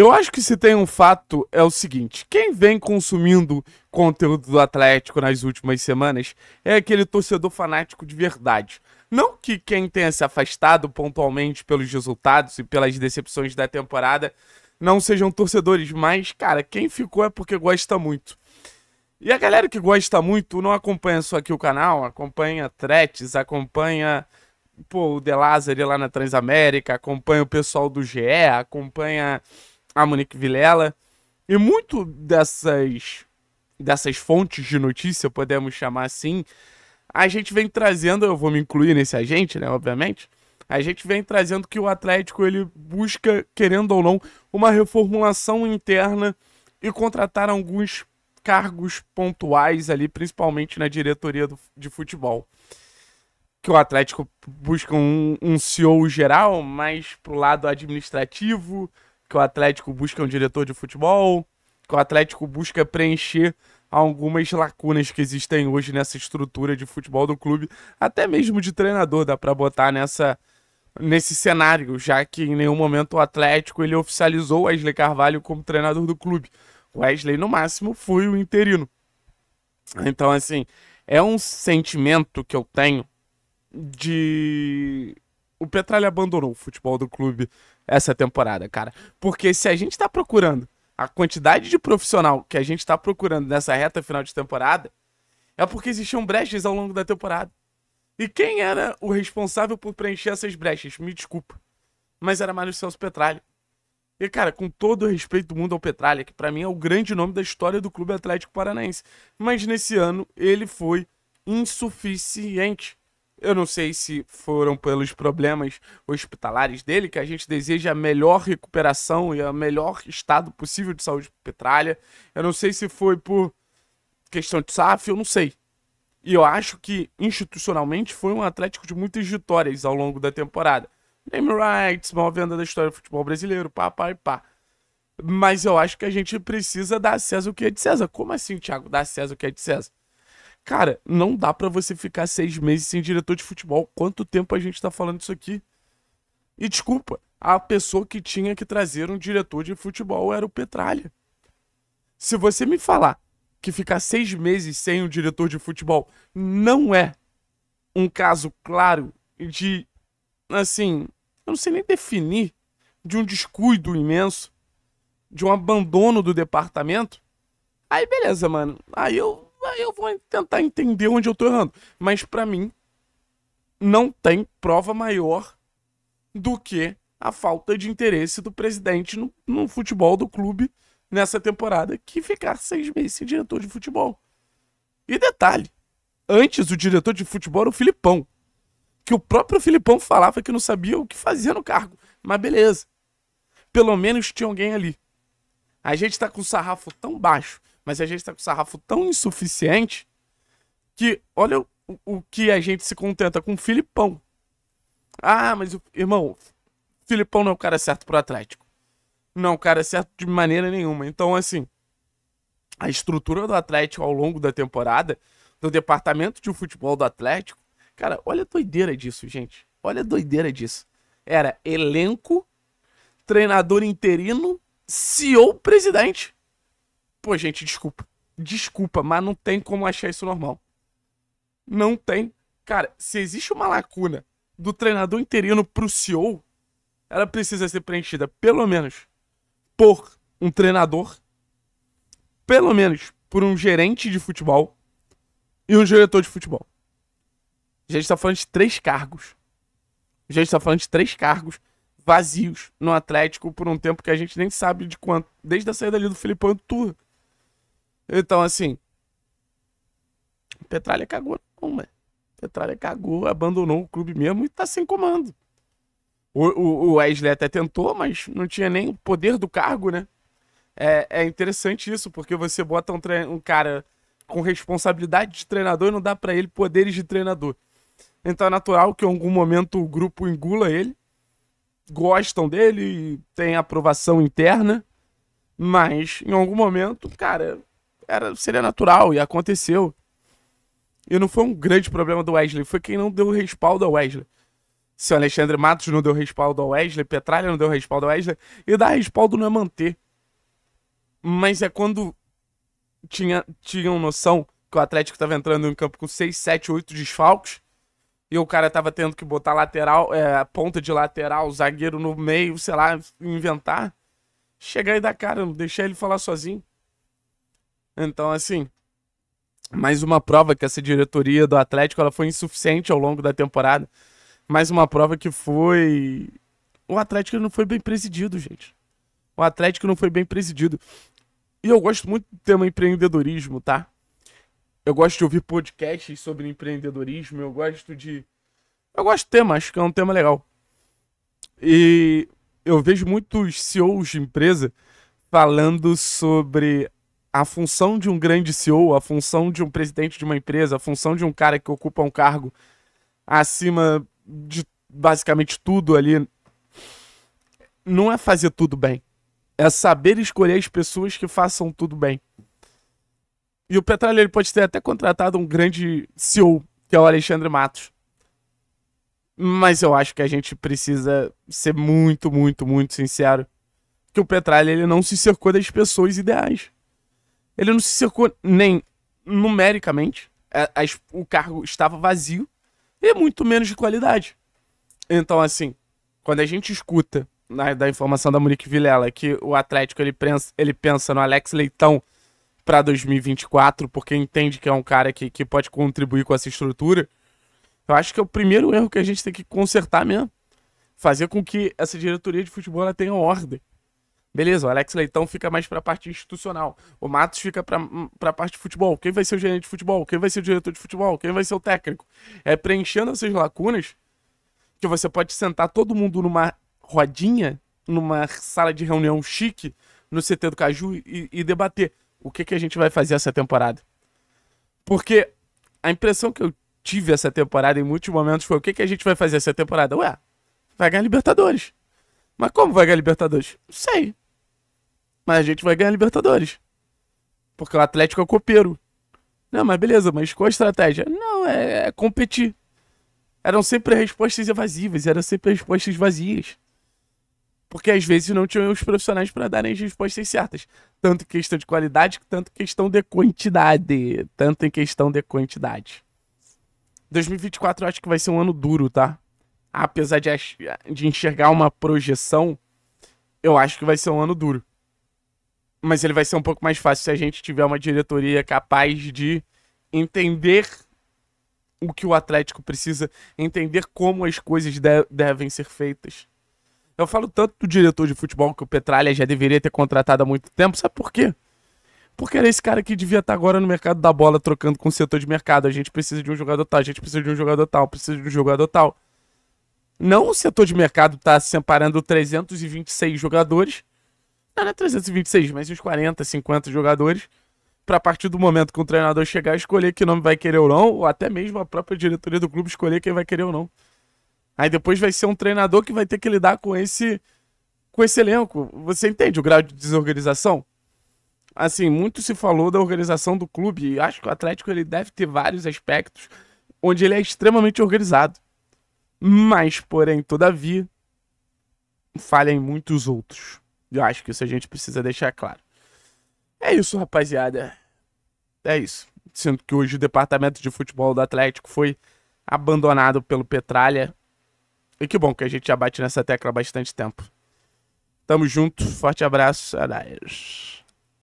Eu acho que se tem um fato é o seguinte: quem vem consumindo conteúdo do Atlético nas últimas semanas é aquele torcedor fanático de verdade. Não que quem tenha se afastado pontualmente pelos resultados e pelas decepções da temporada não sejam torcedores, mas, cara, quem ficou é porque gosta muito. E a galera que gosta muito não acompanha só aqui o canal, acompanha Tretes, acompanha pô, o De Lázaro lá na Transamérica, acompanha o pessoal do GE, acompanha a Monique Vilela. E muito dessas, dessas fontes de notícia, podemos chamar assim, a gente vem trazendo, eu vou me incluir nesse agente, né, obviamente, a gente vem trazendo que o Atlético ele busca, querendo ou não, uma reformulação interna e contratar alguns cargos pontuais ali, principalmente na diretoria do, de futebol. Que o Atlético busca um, um CEO geral, mas pro lado administrativo, que o Atlético busca um diretor de futebol, que o Atlético busca preencher algumas lacunas que existem hoje nessa estrutura de futebol do clube, até mesmo de treinador, dá para botar nessa nesse cenário, já que em nenhum momento o Atlético ele oficializou Wesley Carvalho como treinador do clube. Wesley no máximo foi o interino. Então assim, é um sentimento que eu tenho de o Petralha abandonou o futebol do clube essa temporada, cara. Porque se a gente tá procurando a quantidade de profissional que a gente tá procurando nessa reta final de temporada, é porque existiam brechas ao longo da temporada. E quem era o responsável por preencher essas brechas? Me desculpa. Mas era Mário Celso Petralha. E, cara, com todo o respeito do mundo ao Petralha, que para mim é o grande nome da história do Clube Atlético Paranaense. Mas nesse ano ele foi insuficiente. Eu não sei se foram pelos problemas hospitalares dele, que a gente deseja a melhor recuperação e o melhor estado possível de saúde para Petralha. Eu não sei se foi por questão de SAF, eu não sei. E eu acho que, institucionalmente, foi um Atlético de muitas vitórias ao longo da temporada. Name rights, maior venda da história do futebol brasileiro, pá, pá e pá. Mas eu acho que a gente precisa dar a César o que é de César. Como assim, Thiago? Dar a César o que é de César? Cara, não dá para você ficar seis meses sem diretor de futebol. Quanto tempo a gente tá falando isso aqui? E desculpa, a pessoa que tinha que trazer um diretor de futebol era o Petralha. Se você me falar que ficar seis meses sem um diretor de futebol não é um caso claro de, assim, eu não sei nem definir, de um descuido imenso, de um abandono do departamento, aí beleza, mano. Aí eu Aí eu vou tentar entender onde eu tô errando. Mas para mim, não tem prova maior do que a falta de interesse do presidente no, no futebol do clube nessa temporada que ficar seis meses sem diretor de futebol. E detalhe, antes o diretor de futebol era o Filipão, que o próprio Filipão falava que não sabia o que fazia no cargo. Mas beleza, pelo menos tinha alguém ali. A gente tá com o sarrafo tão baixo mas a gente tá com o sarrafo tão insuficiente que olha o, o que a gente se contenta com o Filipão. Ah, mas o, irmão, Filipão não é o cara certo pro Atlético. Não é o cara certo de maneira nenhuma. Então, assim, a estrutura do Atlético ao longo da temporada, do departamento de futebol do Atlético, cara, olha a doideira disso, gente. Olha a doideira disso. Era elenco, treinador interino, CEO, presidente. Pô, gente, desculpa. Desculpa, mas não tem como achar isso normal. Não tem. Cara, se existe uma lacuna do treinador interino pro CEO, ela precisa ser preenchida pelo menos por um treinador, pelo menos por um gerente de futebol e um diretor de futebol. A gente tá falando de três cargos. A gente tá falando de três cargos vazios no Atlético por um tempo que a gente nem sabe de quanto. Desde a saída ali do Filipão do Turra. Então, assim. Petralha cagou, não, mano. Petralha cagou, abandonou o clube mesmo e tá sem comando. O, o, o Wesley até tentou, mas não tinha nem o poder do cargo, né? É, é interessante isso, porque você bota um, um cara com responsabilidade de treinador e não dá para ele poderes de treinador. Então é natural que em algum momento o grupo engula ele, gostam dele, tem aprovação interna, mas em algum momento, cara, era, seria natural e aconteceu. E não foi um grande problema do Wesley, foi quem não deu respaldo ao Wesley. Se o Alexandre Matos não deu respaldo ao Wesley, Petralha não deu respaldo ao Wesley, e dar respaldo não é manter. Mas é quando tinha, tinham noção que o Atlético estava entrando em campo com 6, 7, 8 desfalques, e o cara tava tendo que botar lateral, é, ponta de lateral, zagueiro no meio, sei lá, inventar. Chegar e dar cara, deixar ele falar sozinho. Então, assim, mais uma prova que essa diretoria do Atlético ela foi insuficiente ao longo da temporada. Mais uma prova que foi. O Atlético não foi bem presidido, gente. O Atlético não foi bem presidido. E eu gosto muito do tema empreendedorismo, tá? Eu gosto de ouvir podcasts sobre empreendedorismo, eu gosto de. Eu gosto do tema, acho que é um tema legal. E eu vejo muitos CEOs de empresa falando sobre a função de um grande CEO, a função de um presidente de uma empresa, a função de um cara que ocupa um cargo acima de basicamente tudo ali, não é fazer tudo bem. É saber escolher as pessoas que façam tudo bem. E o Petralha pode ter até contratado um grande CEO, que é o Alexandre Matos. Mas eu acho que a gente precisa ser muito, muito, muito sincero. Que o Petralha ele não se cercou das pessoas ideais. Ele não se cercou nem numericamente, a, é, a, o cargo estava vazio, e muito menos de qualidade. Então, assim, quando a gente escuta na, da informação da Monique Vilela que o Atlético ele pensa, ele pensa no Alex Leitão para 2024, porque entende que é um cara que, que pode contribuir com essa estrutura, eu acho que é o primeiro erro que a gente tem que consertar mesmo. Fazer com que essa diretoria de futebol tenha ordem. Beleza, o Alex Leitão fica mais para a parte institucional. O Matos fica para a parte de futebol. Quem vai ser o gerente de futebol? Quem vai ser o diretor de futebol? Quem vai ser o técnico? É preenchendo essas lacunas que você pode sentar todo mundo numa rodinha, numa sala de reunião chique no CT do Caju e, e debater o que, que a gente vai fazer essa temporada. Porque a impressão que eu tive essa temporada em muitos momentos foi o que, que a gente vai fazer essa temporada? Ué, vai ganhar Libertadores. Mas como vai ganhar Libertadores? Não sei. Mas a gente vai ganhar Libertadores. Porque o Atlético é copeiro. Não, mas beleza, mas qual a estratégia? Não, é, é competir. Eram sempre respostas evasivas, eram sempre respostas vazias. Porque às vezes não tinham os profissionais para darem as respostas certas. Tanto em questão de qualidade, tanto em questão de quantidade. Tanto em questão de quantidade. 2024 eu acho que vai ser um ano duro, tá? apesar de, de enxergar uma projeção, eu acho que vai ser um ano duro. Mas ele vai ser um pouco mais fácil se a gente tiver uma diretoria capaz de entender o que o Atlético precisa, entender como as coisas de devem ser feitas. Eu falo tanto do diretor de futebol que o Petralha já deveria ter contratado há muito tempo, sabe por quê? Porque era esse cara que devia estar agora no mercado da bola trocando com o setor de mercado. A gente precisa de um jogador tal, a gente precisa de um jogador tal, precisa de um jogador tal. Não o setor de mercado está separando 326 jogadores. Não é 326, mas uns 40, 50 jogadores. Para a partir do momento que o treinador chegar, escolher que nome vai querer ou não, ou até mesmo a própria diretoria do clube escolher quem vai querer ou não. Aí depois vai ser um treinador que vai ter que lidar com esse com esse elenco. Você entende o grau de desorganização? Assim, muito se falou da organização do clube. E acho que o Atlético ele deve ter vários aspectos onde ele é extremamente organizado. Mas, porém, todavia, falha em muitos outros. Eu acho que isso a gente precisa deixar claro. É isso, rapaziada. É isso. Sendo que hoje o departamento de futebol do Atlético foi abandonado pelo Petralha. E que bom que a gente já bate nessa tecla há bastante tempo. Tamo junto, forte abraço, Araias.